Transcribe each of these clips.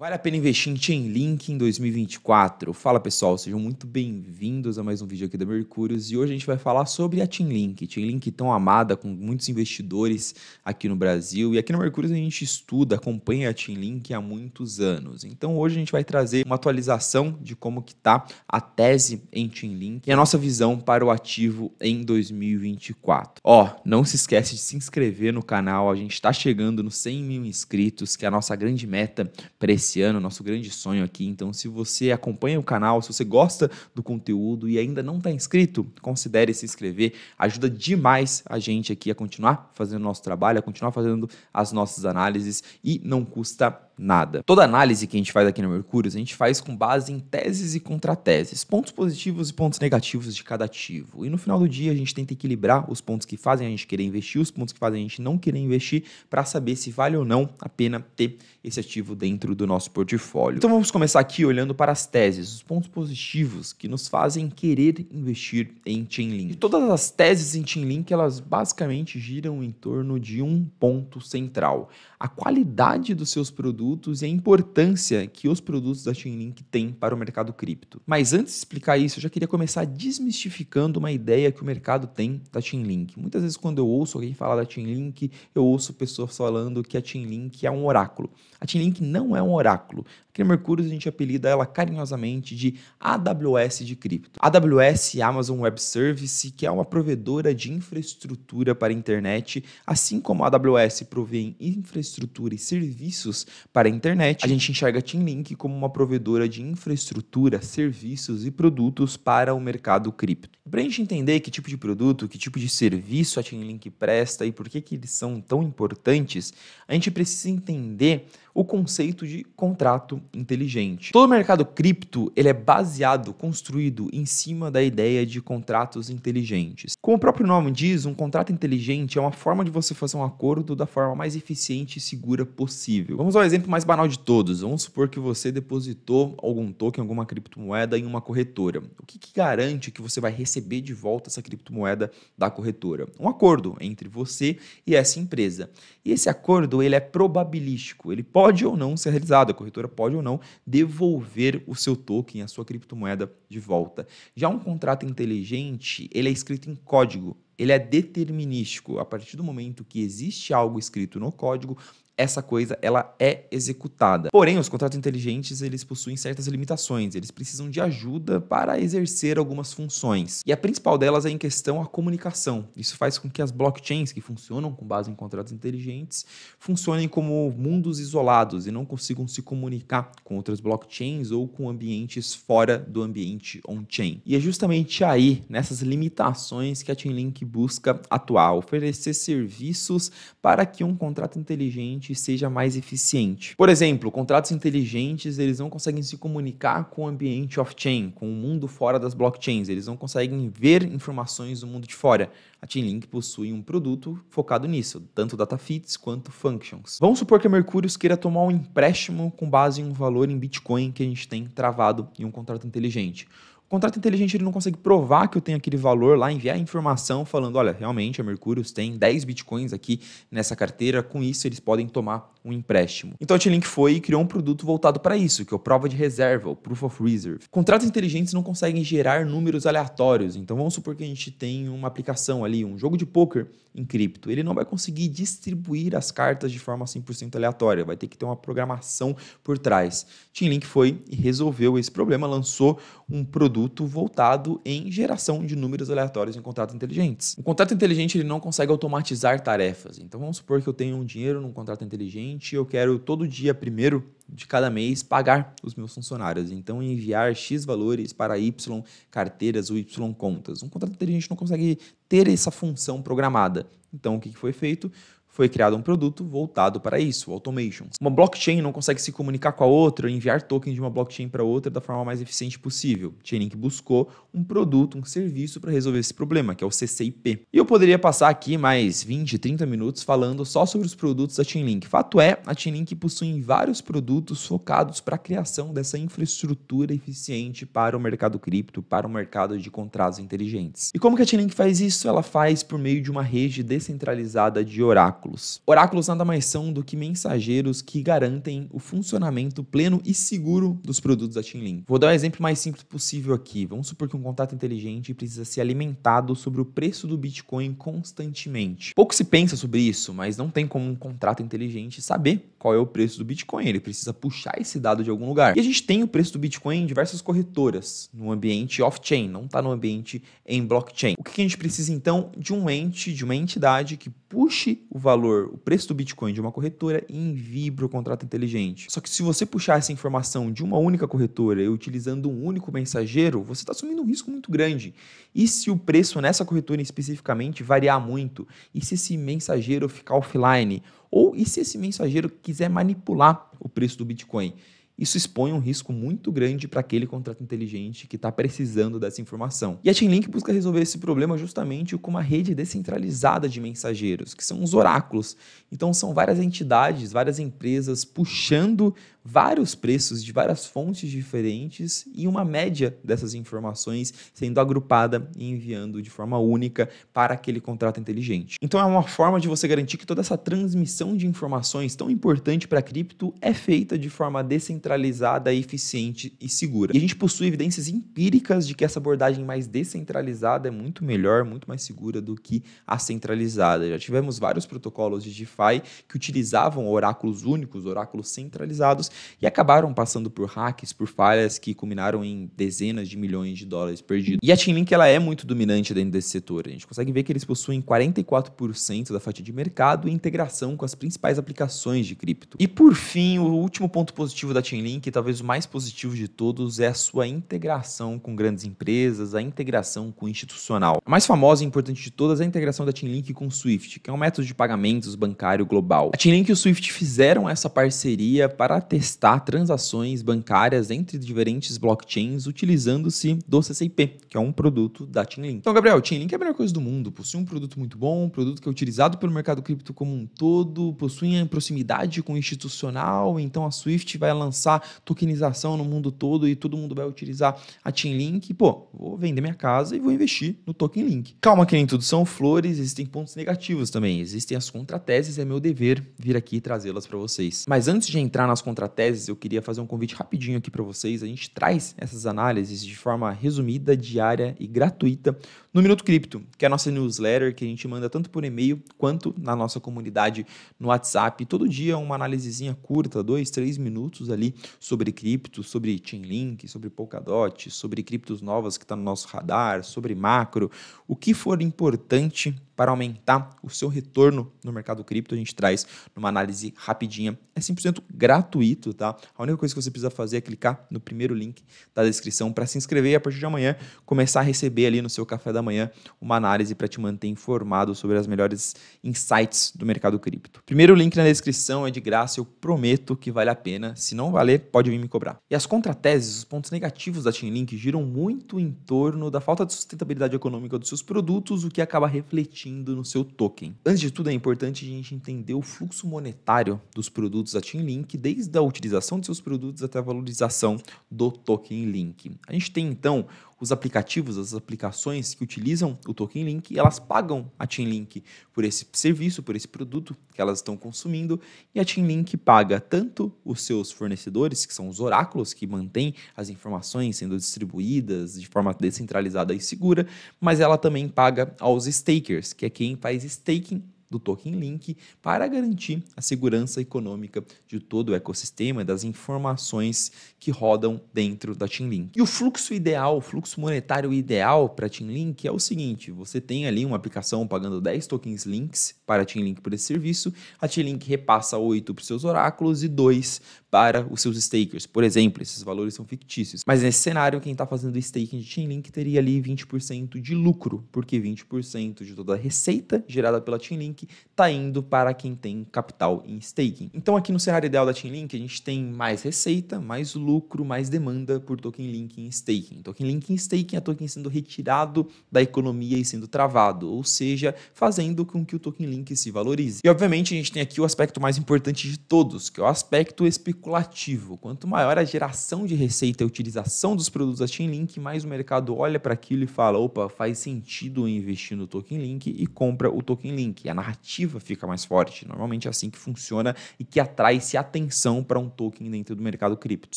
Vale a pena investir em Chainlink em 2024? Fala pessoal, sejam muito bem-vindos a mais um vídeo aqui da Mercúrios e hoje a gente vai falar sobre a Chainlink. Chainlink tão amada com muitos investidores aqui no Brasil e aqui no Mercúrios a gente estuda, acompanha a Chainlink há muitos anos. Então hoje a gente vai trazer uma atualização de como que tá a tese em Chainlink e a nossa visão para o ativo em 2024. Ó, oh, não se esquece de se inscrever no canal, a gente está chegando nos 100 mil inscritos, que é a nossa grande meta para esse esse ano, nosso grande sonho aqui. Então, se você acompanha o canal, se você gosta do conteúdo e ainda não está inscrito, considere se inscrever. Ajuda demais a gente aqui a continuar fazendo nosso trabalho, a continuar fazendo as nossas análises e não custa nada. Toda análise que a gente faz aqui no Mercúrio, a gente faz com base em teses e contrateses, pontos positivos e pontos negativos de cada ativo. E no final do dia, a gente tenta equilibrar os pontos que fazem a gente querer investir, os pontos que fazem a gente não querer investir, para saber se vale ou não a pena ter esse ativo dentro do nosso portfólio. Então vamos começar aqui olhando para as teses, os pontos positivos que nos fazem querer investir em Chainlink. E todas as teses em Chainlink, elas basicamente giram em torno de um ponto central: a qualidade dos seus produtos produtos e a importância que os produtos da Chainlink têm para o mercado cripto. Mas antes de explicar isso, eu já queria começar desmistificando uma ideia que o mercado tem da Chainlink. Muitas vezes quando eu ouço alguém falar da Chainlink, eu ouço pessoas falando que a Chainlink é um oráculo. A Chainlink não é um oráculo. Aqui no Mercúrio a gente apelida ela carinhosamente de AWS de cripto. AWS Amazon Web Service, que é uma provedora de infraestrutura para a internet, assim como a AWS provém infraestrutura e serviços para para a internet, a gente enxerga a Chainlink como uma provedora de infraestrutura, serviços e produtos para o mercado cripto. Para a gente entender que tipo de produto, que tipo de serviço a Chainlink presta e por que, que eles são tão importantes, a gente precisa entender o conceito de contrato inteligente. Todo o mercado cripto ele é baseado, construído em cima da ideia de contratos inteligentes. Como o próprio nome diz, um contrato inteligente é uma forma de você fazer um acordo da forma mais eficiente e segura possível. Vamos ao exemplo exemplo mais banal de todos, vamos supor que você depositou algum token, alguma criptomoeda em uma corretora. O que, que garante que você vai receber de volta essa criptomoeda da corretora? Um acordo entre você e essa empresa. E esse acordo ele é probabilístico, ele pode ou não ser realizado, a corretora pode ou não devolver o seu token, a sua criptomoeda de volta. Já um contrato inteligente, ele é escrito em código, ele é determinístico. A partir do momento que existe algo escrito no código, essa coisa ela é executada. Porém, os contratos inteligentes eles possuem certas limitações, eles precisam de ajuda para exercer algumas funções. E a principal delas é em questão a comunicação. Isso faz com que as blockchains que funcionam com base em contratos inteligentes funcionem como mundos isolados e não consigam se comunicar com outras blockchains ou com ambientes fora do ambiente on-chain. E é justamente aí, nessas limitações, que a Chainlink busca atuar, oferecer serviços para que um contrato inteligente gente seja mais eficiente. Por exemplo, contratos inteligentes, eles não conseguem se comunicar com o ambiente off-chain, com o mundo fora das blockchains, eles não conseguem ver informações do mundo de fora. A Chainlink possui um produto focado nisso, tanto data feeds quanto functions. Vamos supor que a Mercurius queira tomar um empréstimo com base em um valor em Bitcoin que a gente tem travado em um contrato inteligente. Contrato inteligente ele não consegue provar que eu tenho aquele valor lá, enviar informação falando, olha, realmente a Mercúrio tem 10 bitcoins aqui nessa carteira, com isso eles podem tomar um empréstimo. Então a Chainlink foi e criou um produto voltado para isso, que é o prova de reserva, o Proof of Reserve. Contratos inteligentes não conseguem gerar números aleatórios, então vamos supor que a gente tem uma aplicação ali, um jogo de poker em cripto. Ele não vai conseguir distribuir as cartas de forma 100% aleatória, vai ter que ter uma programação por trás. Chainlink foi e resolveu esse problema, lançou um produto voltado em geração de números aleatórios em contratos inteligentes. O contrato inteligente ele não consegue automatizar tarefas. Então vamos supor que eu tenho um dinheiro num contrato inteligente eu quero todo dia primeiro de cada mês pagar os meus funcionários. Então, enviar X valores para Y carteiras ou Y contas. Um contrato inteligente não consegue ter essa função programada. Então, o que foi feito? foi criado um produto voltado para isso, automation. Uma blockchain não consegue se comunicar com a outra, enviar tokens de uma blockchain para outra da forma mais eficiente possível. Chainlink buscou um produto, um serviço para resolver esse problema, que é o CCIP. E eu poderia passar aqui mais 20, 30 minutos falando só sobre os produtos da Chainlink. Fato é, a Chainlink possui vários produtos focados para a criação dessa infraestrutura eficiente para o mercado cripto, para o mercado de contratos inteligentes. E como que a Chainlink faz isso? Ela faz por meio de uma rede descentralizada de oráculos oráculos. Oráculos nada mais são do que mensageiros que garantem o funcionamento pleno e seguro dos produtos da Tinlin. Vou dar o um exemplo mais simples possível aqui. Vamos supor que um contato inteligente precisa ser alimentado sobre o preço do Bitcoin constantemente. Pouco se pensa sobre isso, mas não tem como um contrato inteligente saber qual é o preço do Bitcoin. Ele precisa puxar esse dado de algum lugar. E a gente tem o preço do Bitcoin em diversas corretoras, no ambiente off-chain, não está no ambiente em blockchain. O que a gente precisa então de um ente, de uma entidade que puxe o valor valor, o preço do Bitcoin de uma corretora e envie para o contrato inteligente. Só que se você puxar essa informação de uma única corretora e utilizando um único mensageiro, você está assumindo um risco muito grande. E se o preço nessa corretora especificamente variar muito? E se esse mensageiro ficar offline? Ou e se esse mensageiro quiser manipular o preço do Bitcoin? isso expõe um risco muito grande para aquele contrato inteligente que está precisando dessa informação. E a Chainlink busca resolver esse problema justamente com uma rede descentralizada de mensageiros, que são os oráculos. Então são várias entidades, várias empresas puxando vários preços de várias fontes diferentes e uma média dessas informações sendo agrupada e enviando de forma única para aquele contrato inteligente. Então é uma forma de você garantir que toda essa transmissão de informações tão importante para a cripto é feita de forma descentralizada, eficiente e segura. E a gente possui evidências empíricas de que essa abordagem mais descentralizada é muito melhor, muito mais segura do que a centralizada. Já tivemos vários protocolos de DeFi que utilizavam oráculos únicos, oráculos centralizados, e acabaram passando por hacks, por falhas que culminaram em dezenas de milhões de dólares perdidos. E a Chainlink ela é muito dominante dentro desse setor. A gente consegue ver que eles possuem 44% da fatia de mercado e integração com as principais aplicações de cripto. E por fim, o último ponto positivo da Chainlink, e talvez o mais positivo de todos, é a sua integração com grandes empresas, a integração com o institucional. A mais famosa e importante de todas é a integração da Chainlink com o Swift, que é um método de pagamentos bancário global. A Chainlink e o Swift fizeram essa parceria para ter testar transações bancárias entre diferentes blockchains utilizando-se do CCIP, que é um produto da Chainlink. Então, Gabriel, Chainlink é a melhor coisa do mundo, possui um produto muito bom, um produto que é utilizado pelo mercado cripto como um todo, possui proximidade com o institucional, então a Swift vai lançar tokenização no mundo todo e todo mundo vai utilizar a Chainlink. E, pô, vou vender minha casa e vou investir no Token Link. Calma que nem tudo são flores, existem pontos negativos também, existem as contrateses, é meu dever vir aqui trazê-las para vocês. Mas antes de entrar nas contrateses, teses, eu queria fazer um convite rapidinho aqui para vocês. A gente traz essas análises de forma resumida, diária e gratuita no Minuto Cripto, que é a nossa newsletter que a gente manda tanto por e-mail quanto na nossa comunidade no WhatsApp. Todo dia uma análisezinha curta, dois, três minutos ali sobre cripto, sobre Chainlink, sobre Polkadot, sobre criptos novas que está no nosso radar, sobre macro, o que for importante para aumentar o seu retorno no mercado cripto, a gente traz numa análise rapidinha. É 100% gratuito, tá? A única coisa que você precisa fazer é clicar no primeiro link da descrição para se inscrever e a partir de amanhã começar a receber ali no seu café da manhã uma análise para te manter informado sobre as melhores insights do mercado cripto. Primeiro link na descrição é de graça, eu prometo que vale a pena. Se não valer, pode vir me cobrar. E as contrateses, os pontos negativos da Chainlink giram muito em torno da falta de sustentabilidade econômica dos seus produtos, o que acaba refletindo investindo no seu token. Antes de tudo, é importante a gente entender o fluxo monetário dos produtos da Chain Link, desde a utilização de seus produtos até a valorização do token Link. A gente tem então os aplicativos, as aplicações que utilizam o Token Link, elas pagam a Chainlink Link por esse serviço, por esse produto que elas estão consumindo, e a Chainlink Link paga tanto os seus fornecedores, que são os oráculos que mantêm as informações sendo distribuídas de forma descentralizada e segura, mas ela também paga aos stakers, que é quem faz staking do token Link para garantir a segurança econômica de todo o ecossistema e das informações que rodam dentro da Chainlink. E o fluxo ideal, o fluxo monetário ideal para a Chainlink é o seguinte: você tem ali uma aplicação pagando 10 tokens Links para a Chainlink por esse serviço, a Chainlink repassa 8 para os seus oráculos e 2 para os seus stakers. Por exemplo, esses valores são fictícios. Mas nesse cenário, quem está fazendo staking de Chainlink teria ali 20% de lucro, porque 20% de toda a receita gerada pela Chainlink Chainlink está indo para quem tem capital em staking. Então aqui no cenário ideal da Chainlink, a gente tem mais receita, mais lucro, mais demanda por token Link em staking. Token Link em staking é token sendo retirado da economia e sendo travado, ou seja, fazendo com que o token Link se valorize. E obviamente a gente tem aqui o aspecto mais importante de todos, que é o aspecto especulativo. Quanto maior a geração de receita e utilização dos produtos da Chainlink, mais o mercado olha para aquilo e fala: opa, faz sentido eu investir no token Link e compra o token Link. A narrativa fica mais forte. Normalmente é assim que funciona e que atrai-se atenção para um token dentro do mercado cripto.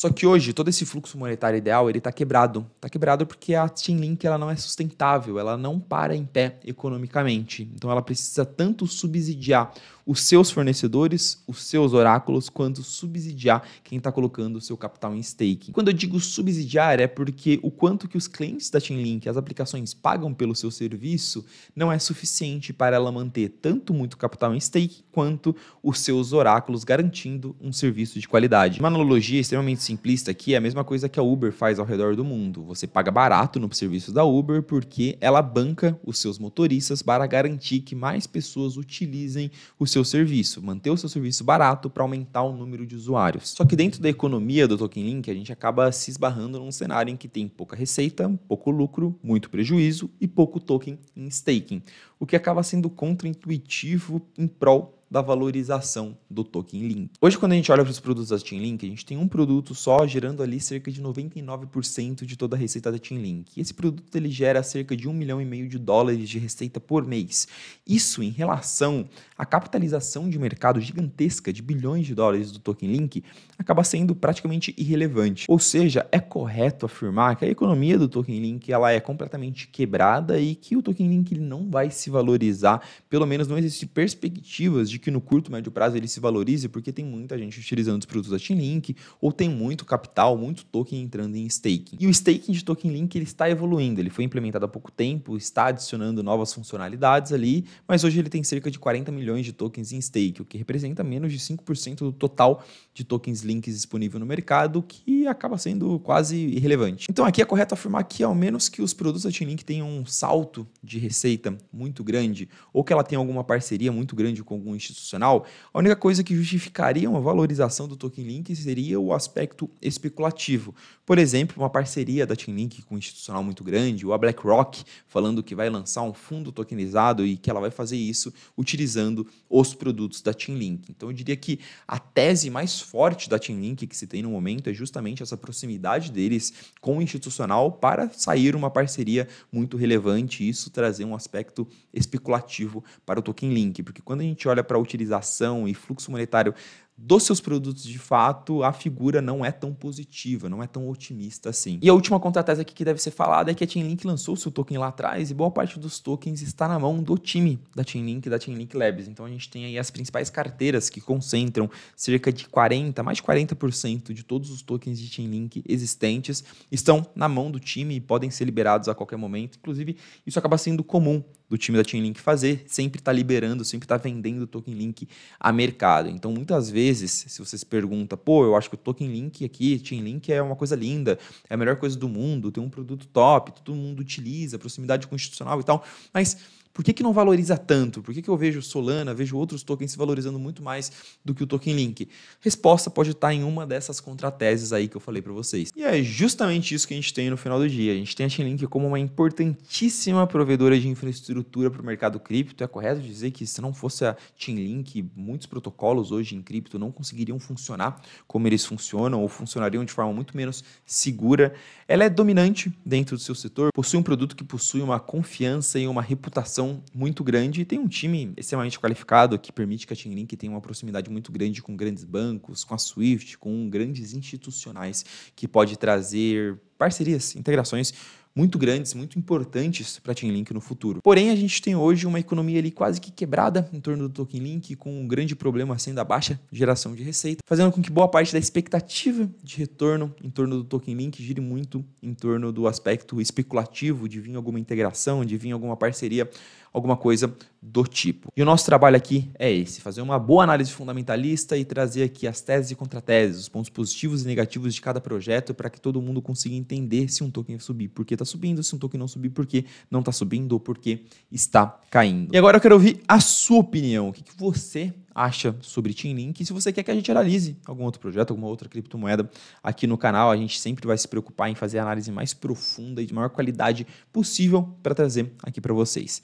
Só que hoje todo esse fluxo monetário ideal ele está quebrado. Está quebrado porque a Chainlink ela não é sustentável, ela não para em pé economicamente. Então ela precisa tanto subsidiar os seus fornecedores, os seus oráculos, quanto subsidiar quem está colocando o seu capital em stake. Quando eu digo subsidiar, é porque o quanto que os clientes da Chainlink, as aplicações pagam pelo seu serviço, não é suficiente para ela manter tanto muito capital em stake quanto os seus oráculos garantindo um serviço de qualidade. Uma analogia extremamente simplista aqui é a mesma coisa que a Uber faz ao redor do mundo. Você paga barato no serviço da Uber porque ela banca os seus motoristas para garantir que mais pessoas utilizem o seu serviço, manter o seu serviço barato para aumentar o número de usuários. Só que dentro da economia do Token Link, a gente acaba se esbarrando num cenário em que tem pouca receita, pouco lucro, muito prejuízo e pouco token em staking, o que acaba sendo contraintuitivo em prol da valorização do token Link. Hoje, quando a gente olha para os produtos da Chain Link, a gente tem um produto só gerando ali cerca de 99% de toda a receita da Chain Link. esse produto ele gera cerca de um milhão e meio de dólares de receita por mês. Isso em relação à capitalização de mercado gigantesca de bilhões de dólares do token Link, acaba sendo praticamente irrelevante. Ou seja, é correto afirmar que a economia do token Link ela é completamente quebrada e que o token Link ele não vai se valorizar, pelo menos não existe perspectivas de que no curto, médio prazo ele se valorize, porque tem muita gente utilizando os produtos da Chainlink Link ou tem muito capital, muito token entrando em staking. E o staking de Token Link ele está evoluindo, ele foi implementado há pouco tempo, está adicionando novas funcionalidades ali, mas hoje ele tem cerca de 40 milhões de tokens em stake, o que representa menos de 5% do total de tokens links disponível no mercado, que acaba sendo quase irrelevante. Então aqui é correto afirmar que ao menos que os produtos da Chainlink Link tenham um salto de receita muito grande ou que ela tenha alguma parceria muito grande com algum instituto institucional, a única coisa que justificaria uma valorização do token Link seria o aspecto especulativo. Por exemplo, uma parceria da Chain Link com um institucional muito grande, ou a BlackRock falando que vai lançar um fundo tokenizado e que ela vai fazer isso utilizando os produtos da Chain Link. Então eu diria que a tese mais forte da Chain Link que se tem no momento é justamente essa proximidade deles com o institucional para sair uma parceria muito relevante e isso trazer um aspecto especulativo para o token Link, porque quando a gente olha para para utilização e fluxo monetário dos seus produtos de fato, a figura não é tão positiva, não é tão otimista assim. E a última contratese aqui que deve ser falada é que a Chainlink lançou seu token lá atrás e boa parte dos tokens está na mão do time da Chainlink e da Chainlink Labs. Então a gente tem aí as principais carteiras que concentram cerca de 40, mais de 40% de todos os tokens de Chainlink existentes estão na mão do time e podem ser liberados a qualquer momento. Inclusive, isso acaba sendo comum do time da Chainlink fazer, sempre está liberando, sempre está vendendo o token Link a mercado. Então muitas vezes vezes, se você se pergunta, pô, eu acho que o Token Link aqui, Tim Link é uma coisa linda, é a melhor coisa do mundo, tem um produto top, todo mundo utiliza, proximidade constitucional e tal, mas por que, que não valoriza tanto? Por que, que eu vejo Solana, vejo outros tokens se valorizando muito mais do que o Token Link? Resposta pode estar em uma dessas contrateses aí que eu falei para vocês. E é justamente isso que a gente tem no final do dia. A gente tem a Chainlink como uma importantíssima provedora de infraestrutura para o mercado cripto. É correto dizer que se não fosse a Chainlink, muitos protocolos hoje em cripto não conseguiriam funcionar como eles funcionam ou funcionariam de forma muito menos segura. Ela é dominante dentro do seu setor, possui um produto que possui uma confiança e uma reputação pressão muito grande e tem um time extremamente qualificado que permite que a Chainlink tenha uma proximidade muito grande com grandes bancos, com a Swift, com grandes institucionais que pode trazer parcerias, integrações muito grandes, muito importantes para a Chainlink no futuro. Porém, a gente tem hoje uma economia ali quase que quebrada em torno do Token Link, com um grande problema sendo a baixa geração de receita, fazendo com que boa parte da expectativa de retorno em torno do Token Link gire muito em torno do aspecto especulativo de vir alguma integração, de vir alguma parceria alguma coisa do tipo. E o nosso trabalho aqui é esse: fazer uma boa análise fundamentalista e trazer aqui as teses e contrateses, os pontos positivos e negativos de cada projeto para que todo mundo consiga entender se um token subir, por que está subindo, se um token não subir, por que não está subindo ou por que está caindo. E agora eu quero ouvir a sua opinião. O que, que você acha sobre Chainlink e se você quer que a gente analise algum outro projeto, alguma outra criptomoeda aqui no canal, a gente sempre vai se preocupar em fazer a análise mais profunda e de maior qualidade possível para trazer aqui para vocês.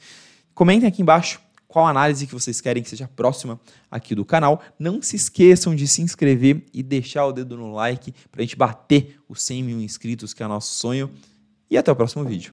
Comentem aqui embaixo qual análise que vocês querem que seja próxima aqui do canal. Não se esqueçam de se inscrever e deixar o dedo no like para a gente bater os 100 mil inscritos, que é o nosso sonho. E até o próximo vídeo.